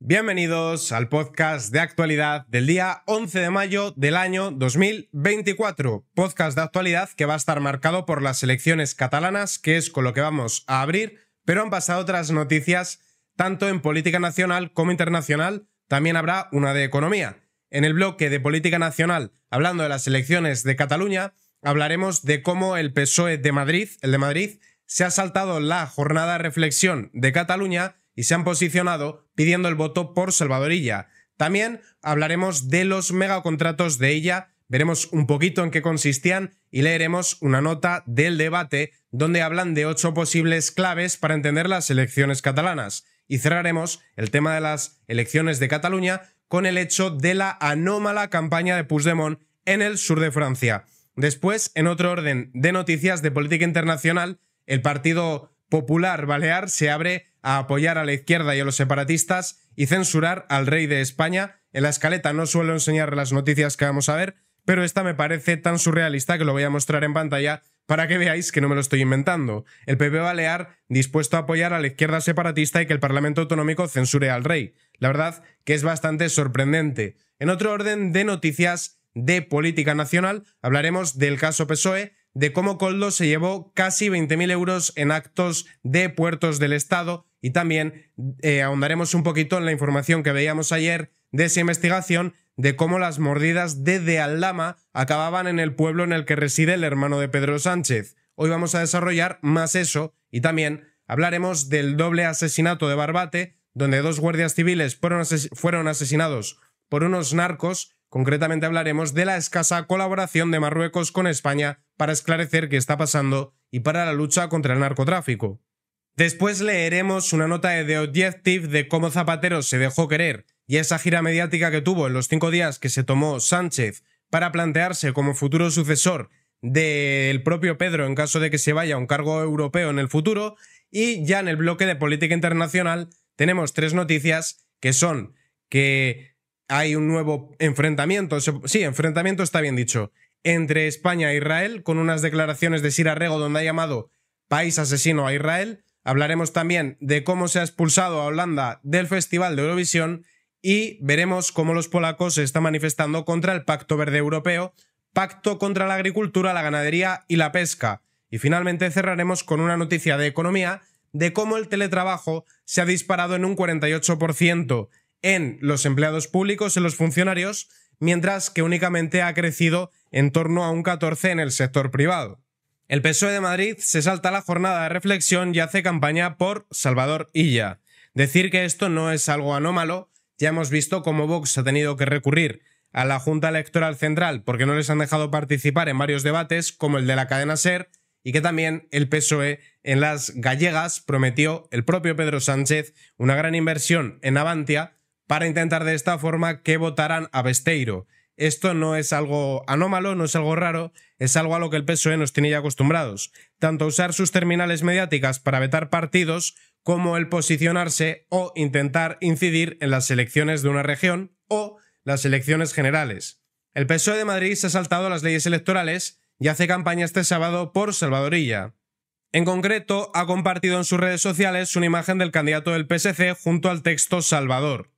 Bienvenidos al podcast de actualidad del día 11 de mayo del año 2024. Podcast de actualidad que va a estar marcado por las elecciones catalanas, que es con lo que vamos a abrir, pero han pasado otras noticias tanto en política nacional como internacional. También habrá una de economía. En el bloque de política nacional, hablando de las elecciones de Cataluña, hablaremos de cómo el PSOE de Madrid, el de Madrid, se ha saltado la jornada de reflexión de Cataluña y se han posicionado pidiendo el voto por Salvadorilla. También hablaremos de los megacontratos de ella, veremos un poquito en qué consistían y leeremos una nota del debate donde hablan de ocho posibles claves para entender las elecciones catalanas. Y cerraremos el tema de las elecciones de Cataluña con el hecho de la anómala campaña de Puigdemont en el sur de Francia. Después, en otro orden de noticias de política internacional, el partido Popular Balear se abre a apoyar a la izquierda y a los separatistas y censurar al rey de España. En la escaleta no suelo enseñar las noticias que vamos a ver, pero esta me parece tan surrealista que lo voy a mostrar en pantalla para que veáis que no me lo estoy inventando. El PP Balear dispuesto a apoyar a la izquierda separatista y que el Parlamento Autonómico censure al rey. La verdad que es bastante sorprendente. En otro orden de noticias de política nacional, hablaremos del caso PSOE, de cómo Coldo se llevó casi 20.000 euros en actos de puertos del Estado y también eh, ahondaremos un poquito en la información que veíamos ayer de esa investigación de cómo las mordidas de De Aldama acababan en el pueblo en el que reside el hermano de Pedro Sánchez. Hoy vamos a desarrollar más eso y también hablaremos del doble asesinato de Barbate, donde dos guardias civiles fueron asesinados por unos narcos. Concretamente hablaremos de la escasa colaboración de Marruecos con España para esclarecer qué está pasando y para la lucha contra el narcotráfico. Después leeremos una nota de The Objective de cómo Zapatero se dejó querer y esa gira mediática que tuvo en los cinco días que se tomó Sánchez para plantearse como futuro sucesor del propio Pedro en caso de que se vaya a un cargo europeo en el futuro. Y ya en el bloque de política internacional tenemos tres noticias que son que hay un nuevo enfrentamiento, sí, enfrentamiento está bien dicho, entre España e Israel, con unas declaraciones de Sira Rego donde ha llamado país asesino a Israel. Hablaremos también de cómo se ha expulsado a Holanda del Festival de Eurovisión y veremos cómo los polacos se están manifestando contra el Pacto Verde Europeo, Pacto contra la Agricultura, la Ganadería y la Pesca. Y finalmente cerraremos con una noticia de economía de cómo el teletrabajo se ha disparado en un 48% en los empleados públicos, en los funcionarios, mientras que únicamente ha crecido en torno a un 14 en el sector privado. El PSOE de Madrid se salta la jornada de reflexión y hace campaña por Salvador Illa. Decir que esto no es algo anómalo, ya hemos visto cómo Vox ha tenido que recurrir a la Junta Electoral Central porque no les han dejado participar en varios debates como el de la cadena SER y que también el PSOE en las gallegas prometió el propio Pedro Sánchez una gran inversión en Avantia para intentar de esta forma que votaran a Besteiro. Esto no es algo anómalo, no es algo raro, es algo a lo que el PSOE nos tiene ya acostumbrados, tanto usar sus terminales mediáticas para vetar partidos como el posicionarse o intentar incidir en las elecciones de una región o las elecciones generales. El PSOE de Madrid se ha saltado las leyes electorales y hace campaña este sábado por Salvadorilla. En concreto, ha compartido en sus redes sociales una imagen del candidato del PSC junto al texto Salvador.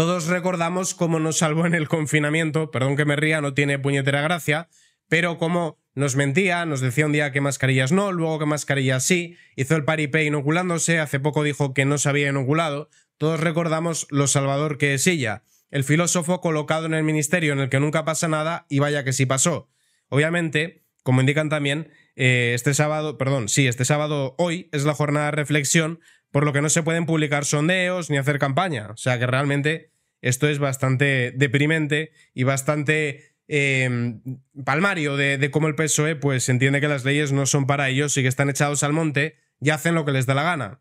Todos recordamos cómo nos salvó en el confinamiento, perdón que me ría, no tiene puñetera gracia, pero cómo nos mentía, nos decía un día que mascarillas no, luego que mascarillas sí, hizo el paripé inoculándose, hace poco dijo que no se había inoculado, todos recordamos lo salvador que es ella, el filósofo colocado en el ministerio en el que nunca pasa nada y vaya que sí pasó. Obviamente, como indican también, eh, este sábado, perdón, sí, este sábado hoy es la jornada de reflexión, por lo que no se pueden publicar sondeos ni hacer campaña, o sea que realmente esto es bastante deprimente y bastante em, palmario de, cómo el PSOE pues entiende que las leyes no son para ellos y que están echados al monte y hacen lo que les da la gana.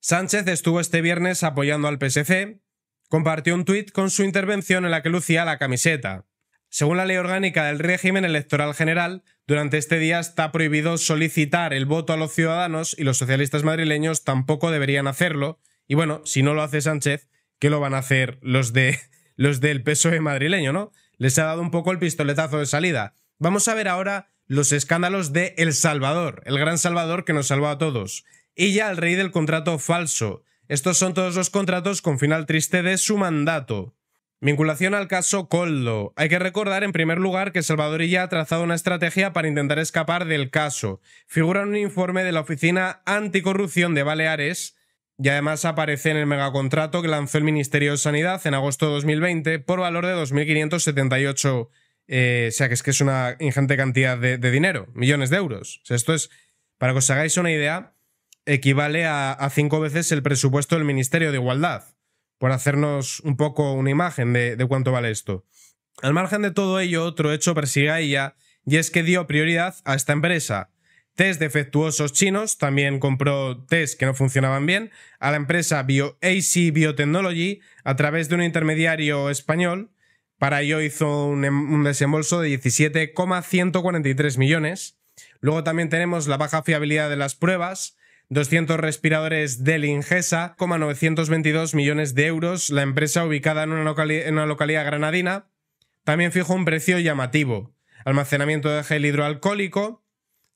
Sánchez estuvo este viernes apoyando al PSC, compartió un tuit con su intervención en la que lucía la camiseta. Según la ley orgánica del régimen electoral general, durante este día está prohibido solicitar el voto a los ciudadanos y los socialistas madrileños tampoco deberían hacerlo. Y bueno, si no lo hace Sánchez, que lo van a hacer los, de, los del PSOE madrileño, ¿no? Les ha dado un poco el pistoletazo de salida. Vamos a ver ahora los escándalos de El Salvador, el gran Salvador que nos salvó a todos. Y ya el rey del contrato falso. Estos son todos los contratos con final triste de su mandato. Vinculación al caso Coldo. Hay que recordar en primer lugar que Salvador ya ha trazado una estrategia para intentar escapar del caso. Figura en un informe de la Oficina Anticorrupción de Baleares y además aparece en el megacontrato que lanzó el Ministerio de Sanidad en agosto de 2020 por valor de 2.578, eh, o sea que es que es una ingente cantidad de, dinero, millones de euros. esto es, para que os hagáis una idea, equivale a, cinco veces el presupuesto del Ministerio de Igualdad, por hacernos un poco una imagen de, de cuánto vale esto. Al margen de todo ello, otro hecho persigue a ella, y es que dio prioridad a esta empresa, test defectuosos chinos, también compró test que no funcionaban bien, a la empresa Bio AC Biotechnology a través de un intermediario español. Para ello hizo un, em, desembolso de 17,143 millones. Luego también tenemos la baja fiabilidad de las pruebas, 200 respiradores de Ingesa, 922 millones de euros, la empresa ubicada en una, en una localidad granadina. También fijó un precio llamativo, almacenamiento de gel hidroalcohólico,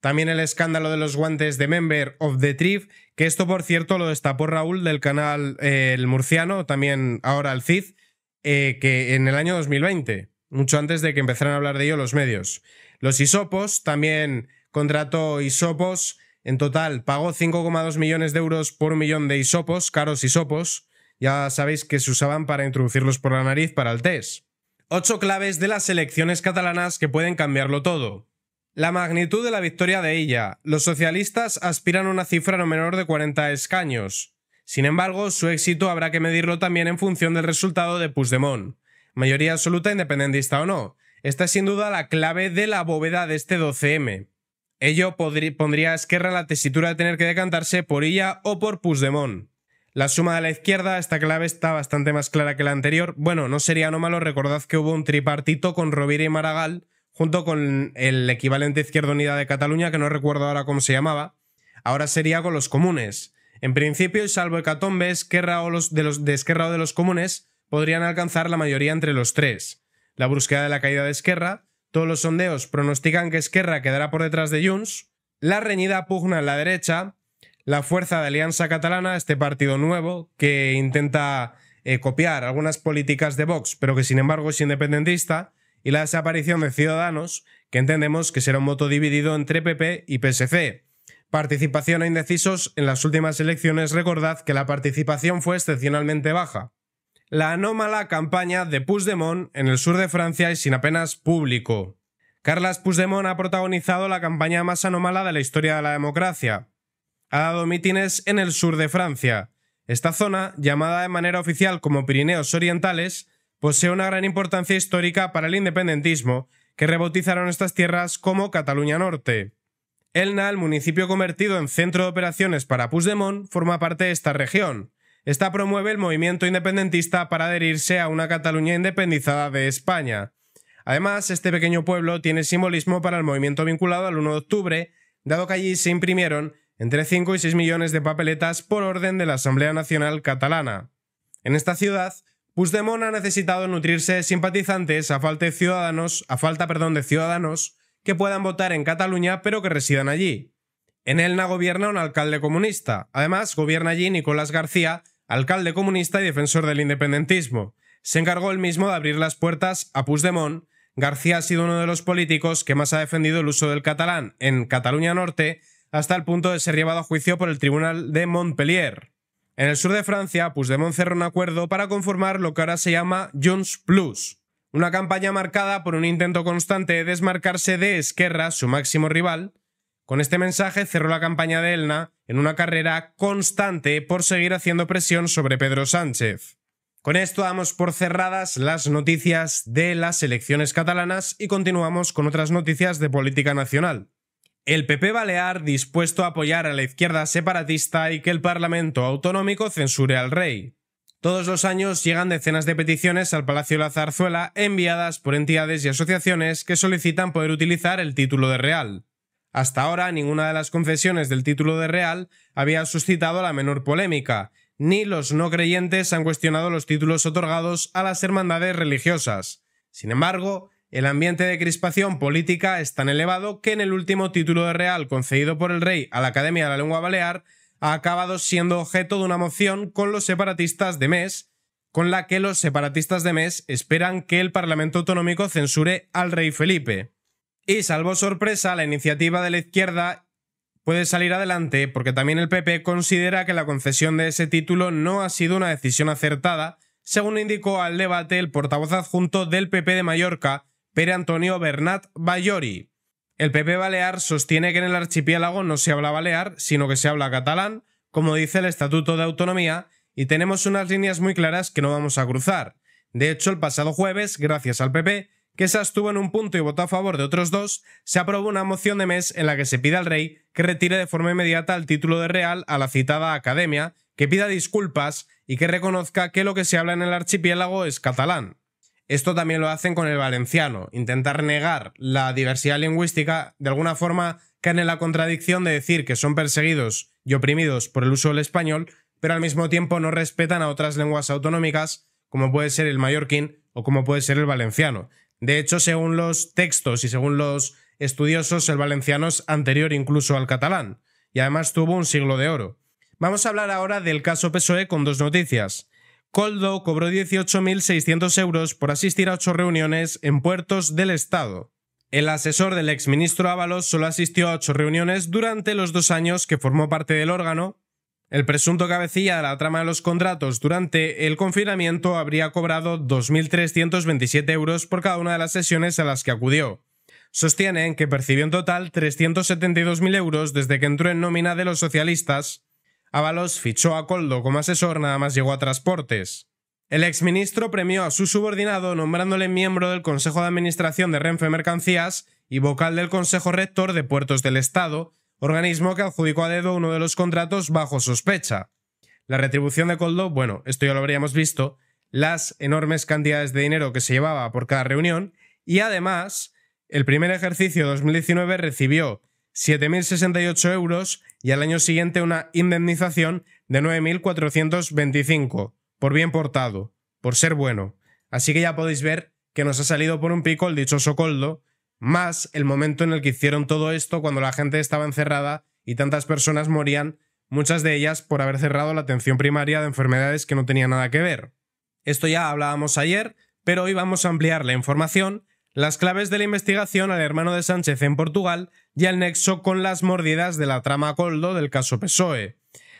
también el escándalo de los guantes de Member of the Trip, que esto por cierto lo destapó Raúl del canal eh, El Murciano, también ahora el CID, eh, que en el año 2020, mucho antes de que empezaran a hablar de ello los medios. Los Isopos también contrató Isopos, en total pagó 5,2 millones de euros por un millón de Isopos, caros Isopos, ya sabéis que se usaban para introducirlos por la nariz para el test. Ocho claves de las elecciones catalanas que pueden cambiarlo todo. La magnitud de la victoria de ella. Los socialistas aspiran a una cifra no menor de 40 escaños. Sin embargo, su éxito habrá que medirlo también en función del resultado de Puigdemont. Mayoría absoluta independentista o no. Esta es sin duda la clave de la bóveda de este 12M. Ello pondría a Esquerra la tesitura de tener que decantarse por ella o por Puigdemont. La suma de la izquierda, esta clave está bastante más clara que la anterior. Bueno, no sería anómalo, recordad que hubo un tripartito con Rovira y Maragall junto con el equivalente Izquierda Unida de Cataluña, que no recuerdo ahora cómo se llamaba, ahora sería con los comunes. En principio, salvo hecatombe, Esquerra o los de, los, de Esquerra o de los comunes podrían alcanzar la mayoría entre los tres. La brusquedad de la caída de Esquerra, todos los sondeos pronostican que Esquerra quedará por detrás de Junts, la reñida pugna en la derecha, la fuerza de Alianza Catalana, este partido nuevo que intenta eh, copiar algunas políticas de Vox, pero que sin embargo es independentista, y la desaparición de Ciudadanos, que entendemos que será un voto dividido entre PP y PSC. Participación a indecisos en las últimas elecciones, recordad que la participación fue excepcionalmente baja. La anómala campaña de Puigdemont en el sur de Francia y sin apenas público. Carles Puigdemont ha protagonizado la campaña más anómala de la historia de la democracia. Ha dado mítines en el sur de Francia. Esta zona, llamada de manera oficial como Pirineos Orientales, posee una gran importancia histórica para el independentismo, que rebautizaron estas tierras como Cataluña Norte. Elna, el municipio convertido en centro de operaciones para Puigdemont, forma parte de esta región. Esta promueve el movimiento independentista para adherirse a una Cataluña independizada de España. Además, este pequeño pueblo tiene simbolismo para el movimiento vinculado al 1 de octubre, dado que allí se imprimieron entre 5 y 6 millones de papeletas por orden de la Asamblea Nacional Catalana. En esta ciudad Puigdemont ha necesitado nutrirse de simpatizantes a falta de ciudadanos, a falta, perdón, de ciudadanos que puedan votar en Cataluña pero que residan allí. En Na gobierna un alcalde comunista. Además, gobierna allí Nicolás García, alcalde comunista y defensor del independentismo. Se encargó él mismo de abrir las puertas a Puigdemont. García ha sido uno de los políticos que más ha defendido el uso del catalán en Cataluña Norte hasta el punto de ser llevado a juicio por el Tribunal de Montpellier. En el sur de Francia, de cerró un acuerdo para conformar lo que ahora se llama Junts Plus, una campaña marcada por un intento constante de desmarcarse de Esquerra, su máximo rival. Con este mensaje cerró la campaña de Elna en una carrera constante por seguir haciendo presión sobre Pedro Sánchez. Con esto damos por cerradas las noticias de las elecciones catalanas y continuamos con otras noticias de política nacional. El PP balear dispuesto a apoyar a la izquierda separatista y que el Parlamento autonómico censure al rey. Todos los años llegan decenas de peticiones al Palacio de la Zarzuela enviadas por entidades y asociaciones que solicitan poder utilizar el título de real. Hasta ahora ninguna de las concesiones del título de real había suscitado la menor polémica, ni los no creyentes han cuestionado los títulos otorgados a las hermandades religiosas. Sin embargo, el ambiente de crispación política es tan elevado que en el último título de real concedido por el rey a la Academia de la Lengua Balear ha acabado siendo objeto de una moción con los separatistas de MES, con la que los separatistas de MES esperan que el Parlamento Autonómico censure al rey Felipe. Y salvo sorpresa, la iniciativa de la izquierda puede salir adelante porque también el PP considera que la concesión de ese título no ha sido una decisión acertada, según indicó al debate el portavoz adjunto del PP de Mallorca, Pere Antonio Bernat Bayori. El PP balear sostiene que en el archipiélago no se habla balear, sino que se habla catalán, como dice el Estatuto de Autonomía, y tenemos unas líneas muy claras que no vamos a cruzar. De hecho, el pasado jueves, gracias al PP, que se abstuvo en un punto y votó a favor de otros dos, se aprobó una moción de mes en la que se pide al rey que retire de forma inmediata el título de real a la citada academia, que pida disculpas y que reconozca que lo que se habla en el archipiélago es catalán. Esto también lo hacen con el valenciano, intentar negar la diversidad lingüística, de alguna forma caen en la contradicción de decir que son perseguidos y oprimidos por el uso del español, pero al mismo tiempo no respetan a otras lenguas autonómicas, como puede ser el mallorquín o como puede ser el valenciano. De hecho, según los textos y según los estudiosos, el valenciano es anterior incluso al catalán, y además tuvo un siglo de oro. Vamos a hablar ahora del caso PSOE con dos noticias. Coldo cobró 18.600 euros por asistir a ocho reuniones en puertos del Estado. El asesor del exministro Ábalos solo asistió a ocho reuniones durante los dos años que formó parte del órgano. El presunto cabecilla de la trama de los contratos durante el confinamiento habría cobrado 2.327 euros por cada una de las sesiones a las que acudió. Sostienen que percibió en total 372.000 euros desde que entró en nómina de los socialistas Ábalos fichó a Coldo como asesor nada más llegó a Transportes. El exministro premió a su subordinado nombrándole miembro del Consejo de Administración de Renfe Mercancías y vocal del Consejo Rector de Puertos del Estado, organismo que adjudicó a dedo uno de los contratos bajo sospecha. La retribución de Coldo, bueno, esto ya lo habríamos visto, las enormes cantidades de dinero que se llevaba por cada reunión y además, el primer ejercicio 2019 recibió 7.068 euros y al año siguiente una indemnización de 9.425 por bien portado, por ser bueno. Así que ya podéis ver que nos ha salido por un pico el dichoso coldo, más el momento en el que hicieron todo esto cuando la gente estaba encerrada y tantas personas morían, muchas de ellas por haber cerrado la atención primaria de enfermedades que no tenían nada que ver. Esto ya hablábamos ayer, pero hoy vamos a ampliar la información las claves de la investigación al hermano de Sánchez en Portugal y al nexo con las mordidas de la trama Coldo del caso PSOE.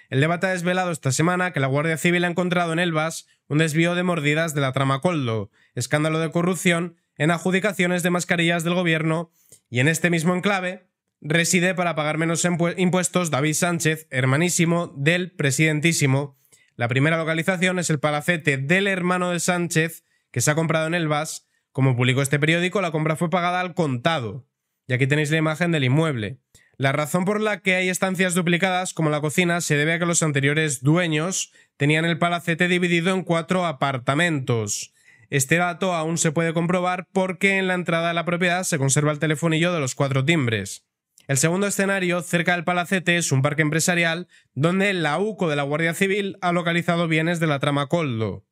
El debate ha desvelado esta semana que la Guardia Civil ha encontrado en Elbas un desvío de mordidas de la trama Coldo, escándalo de corrupción en adjudicaciones de mascarillas del gobierno y en este mismo enclave reside para pagar menos impuestos David Sánchez, hermanísimo del presidentísimo. La primera localización es el palacete del hermano de Sánchez que se ha comprado en Elbas como publicó este periódico, la compra fue pagada al contado. Y aquí tenéis la imagen del inmueble. La razón por la que hay estancias duplicadas, como la cocina, se debe a que los anteriores dueños tenían el palacete dividido en cuatro apartamentos. Este dato aún se puede comprobar porque en la entrada de la propiedad se conserva el telefonillo de los cuatro timbres. El segundo escenario, cerca del palacete, es un parque empresarial donde la UCO de la Guardia Civil ha localizado bienes de la trama Coldo.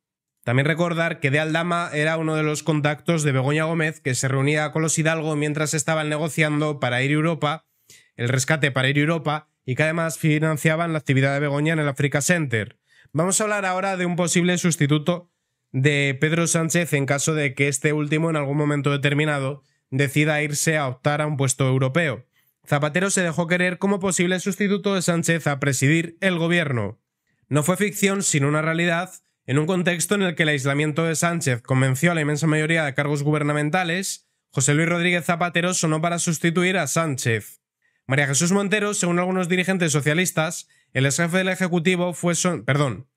También recordar que de Aldama era uno de los contactos de Begoña Gómez que se reunía con los Hidalgo mientras estaban negociando para ir a Europa, el rescate para ir a Europa, y que además financiaban la actividad de Begoña en el Africa Center. Vamos a hablar ahora de un posible sustituto de Pedro Sánchez en caso de que este último en algún momento determinado decida irse a optar a un puesto europeo. Zapatero se dejó querer como posible sustituto de Sánchez a presidir el gobierno. No fue ficción, sino una realidad en un contexto en el que el aislamiento de Sánchez convenció a la inmensa mayoría de cargos gubernamentales, José Luis Rodríguez Zapatero sonó para sustituir a Sánchez. María Jesús Montero, según algunos dirigentes socialistas, el ex jefe del Ejecutivo fue Perdón.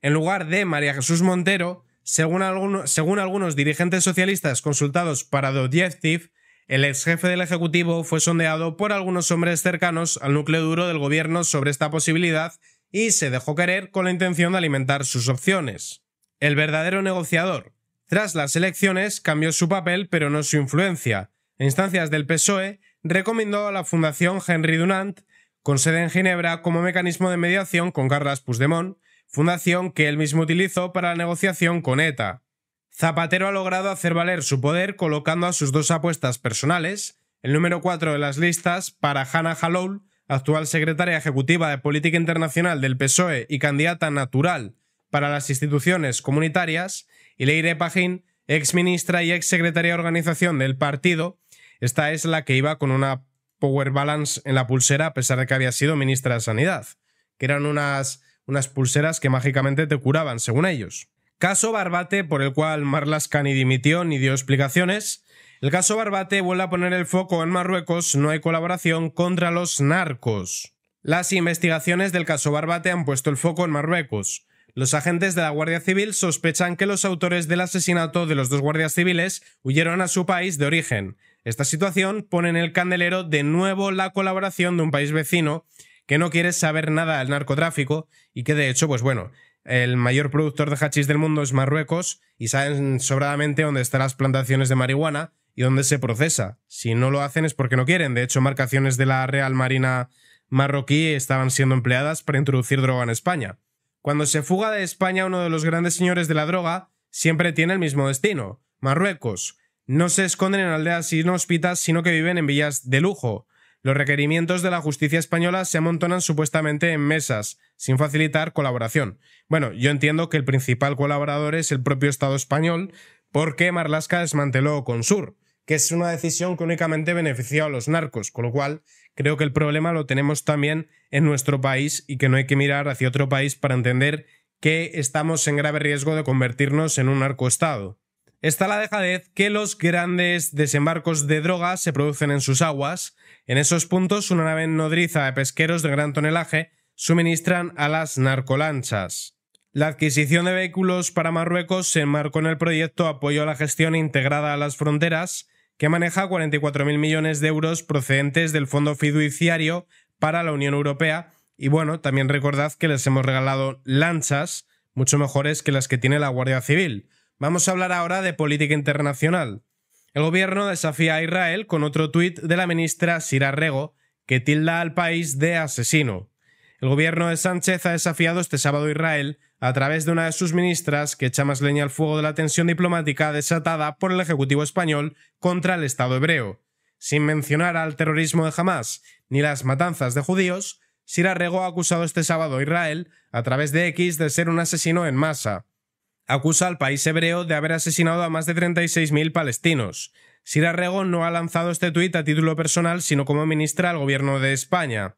En lugar de María Jesús Montero, según, algunos dirigentes socialistas consultados para The el ex jefe del Ejecutivo fue sondeado por algunos hombres cercanos al núcleo duro del gobierno sobre esta posibilidad y se dejó querer con la intención de alimentar sus opciones. El verdadero negociador. Tras las elecciones cambió su papel pero no su influencia. En instancias del PSOE recomendó a la Fundación Henry Dunant, con sede en Ginebra, como mecanismo de mediación con Carles Puigdemont, fundación que él mismo utilizó para la negociación con ETA. Zapatero ha logrado hacer valer su poder colocando a sus dos apuestas personales, el número cuatro de las listas para Hannah Hallowell, actual secretaria ejecutiva de Política Internacional del PSOE y candidata natural para las instituciones comunitarias, y Leire Pagín, ex ministra y ex secretaria de organización del partido. Esta es la que iba con una power balance en la pulsera, a pesar de que había sido ministra de Sanidad, que eran unas, unas pulseras que mágicamente te curaban, según ellos. Caso Barbate, por el cual ni dimitió ni dio explicaciones, el caso Barbate vuelve a poner el foco en Marruecos, no hay colaboración contra los narcos. Las investigaciones del caso Barbate han puesto el foco en Marruecos. Los agentes de la Guardia Civil sospechan que los autores del asesinato de los dos guardias civiles huyeron a su país de origen. Esta situación pone en el candelero de nuevo la colaboración de un país vecino que no quiere saber nada del narcotráfico y que de hecho, pues bueno, el mayor productor de hachís del mundo es Marruecos y saben sobradamente dónde están las plantaciones de marihuana y dónde se procesa. Si no lo hacen es porque no quieren. De hecho, marcaciones de la Real Marina marroquí estaban siendo empleadas para introducir droga en España. Cuando se fuga de España uno de los grandes señores de la droga, siempre tiene el mismo destino, Marruecos. No se esconden en aldeas inhóspitas, sino que viven en villas de lujo. Los requerimientos de la justicia española se amontonan supuestamente en mesas, sin facilitar colaboración. Bueno, yo entiendo que el principal colaborador es el propio Estado español, porque Marlaska desmanteló Consur que es una decisión que únicamente benefició a los narcos, con lo cual creo que el problema lo tenemos también en nuestro país y que no hay que mirar hacia otro país para entender que estamos en grave riesgo de convertirnos en un narcoestado. Está la dejadez que los grandes desembarcos de drogas se producen en sus aguas. En esos puntos, una nave nodriza de pesqueros de gran tonelaje suministran a las narcolanchas. La adquisición de vehículos para Marruecos se enmarcó en el proyecto Apoyo a la Gestión Integrada a las Fronteras, que maneja 44.000 millones de euros procedentes del Fondo Fiduciario para la Unión Europea. Y bueno, también recordad que les hemos regalado lanchas mucho mejores que las que tiene la Guardia Civil. Vamos a hablar ahora de política internacional. El gobierno desafía a Israel con otro tuit de la ministra Sira Rego, que tilda al país de asesino. El gobierno de Sánchez ha desafiado este sábado a Israel a través de una de sus ministras que echa más leña al fuego de la tensión diplomática desatada por el Ejecutivo español contra el Estado hebreo. Sin mencionar al terrorismo de Hamas ni las matanzas de judíos, Sirarrego ha acusado este sábado a Israel, a través de X, de ser un asesino en masa. Acusa al país hebreo de haber asesinado a más de 36.000 palestinos. Rego no ha lanzado este tuit a título personal, sino como ministra al gobierno de España.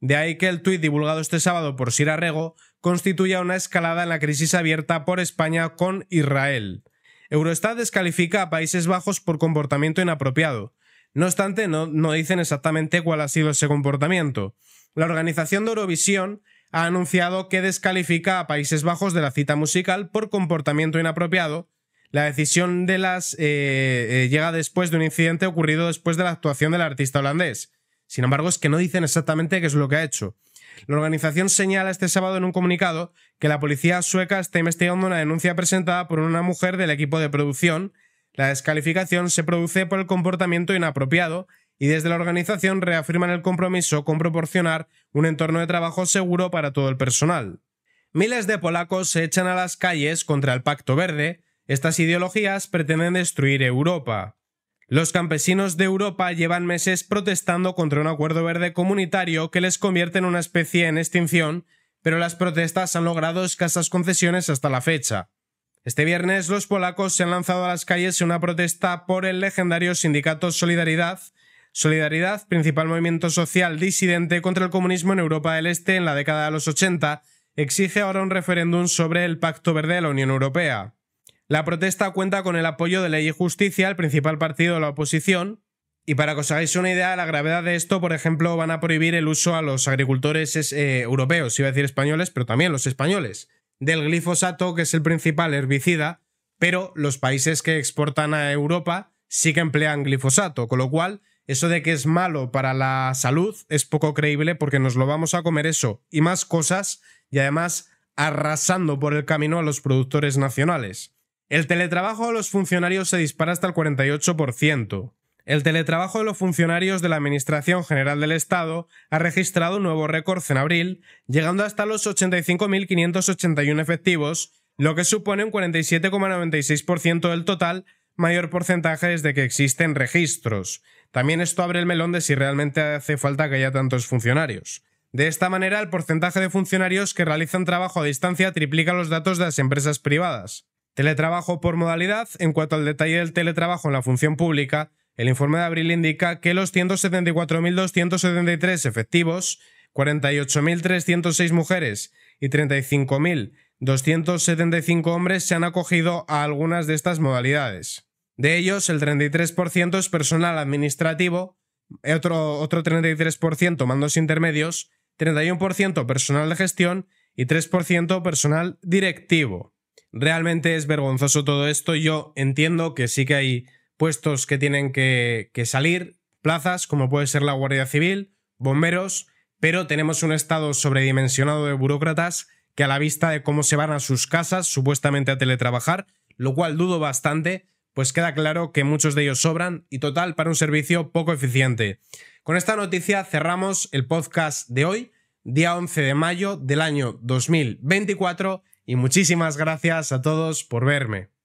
De ahí que el tuit divulgado este sábado por Sira Rego constituya una escalada en la crisis abierta por España con Israel. Eurostat descalifica a Países Bajos por comportamiento inapropiado. No obstante, no, dicen exactamente cuál ha sido ese comportamiento. La organización de Eurovisión ha anunciado que descalifica a Países Bajos de la cita musical por comportamiento inapropiado. La decisión de las eh, eh, llega después de un incidente ocurrido después de la actuación del artista holandés. Sin embargo, es que no dicen exactamente qué es lo que ha hecho. La organización señala este sábado en un comunicado que la policía sueca está investigando una denuncia presentada por una mujer del equipo de producción. La descalificación se produce por el comportamiento inapropiado y desde la organización reafirman el compromiso con proporcionar un entorno de trabajo seguro para todo el personal. Miles de polacos se echan a las calles contra el Pacto Verde. Estas ideologías pretenden destruir Europa. Los campesinos de Europa llevan meses protestando contra un acuerdo verde comunitario que les convierte en una especie en extinción, pero las protestas han logrado escasas concesiones hasta la fecha. Este viernes los polacos se han lanzado a las calles en una protesta por el legendario sindicato Solidaridad, Solidaridad, principal movimiento social disidente contra el comunismo en Europa del Este en la década de los 80, exige ahora un referéndum sobre el Pacto Verde de la Unión Europea. La protesta cuenta con el apoyo de Ley y Justicia, el principal partido de la oposición, y para que os hagáis una idea de la gravedad de esto, por ejemplo, van a prohibir el uso a los agricultores eh, europeos, iba a decir españoles, pero también los españoles, del glifosato, que es el principal herbicida, pero los países que exportan a Europa sí que emplean glifosato, con lo cual eso de que es malo para la salud es poco creíble porque nos lo vamos a comer eso y más cosas y además arrasando por el camino a los productores nacionales. El teletrabajo de los funcionarios se dispara hasta el 48%. El teletrabajo de los funcionarios de la Administración General del Estado ha registrado un nuevo récords en abril, llegando hasta los 85.581 efectivos, lo que supone un 47,96% del total, mayor porcentaje desde que existen registros. También esto abre el melón de si realmente hace falta que haya tantos funcionarios. De esta manera, el porcentaje de funcionarios que realizan trabajo a distancia triplica los datos de las empresas privadas. Teletrabajo por modalidad. En cuanto al detalle del teletrabajo en la función pública, el informe de abril indica que los 174.273 efectivos, 48.306 mujeres y 35.275 hombres se han acogido a algunas de estas modalidades. De ellos, el 33% es personal administrativo, otro, otro 33% mandos intermedios, 31% personal de gestión y 3% personal directivo realmente es vergonzoso todo esto. Yo entiendo que sí que hay puestos que tienen que, salir, plazas como puede ser la Guardia Civil, bomberos, pero tenemos un estado sobredimensionado de burócratas que a la vista de cómo se van a sus casas supuestamente a teletrabajar, lo cual dudo bastante, pues queda claro que muchos de ellos sobran y total para un servicio poco eficiente. Con esta noticia cerramos el podcast de hoy, día 11 de mayo del año 2024 y muchísimas gracias a todos por verme.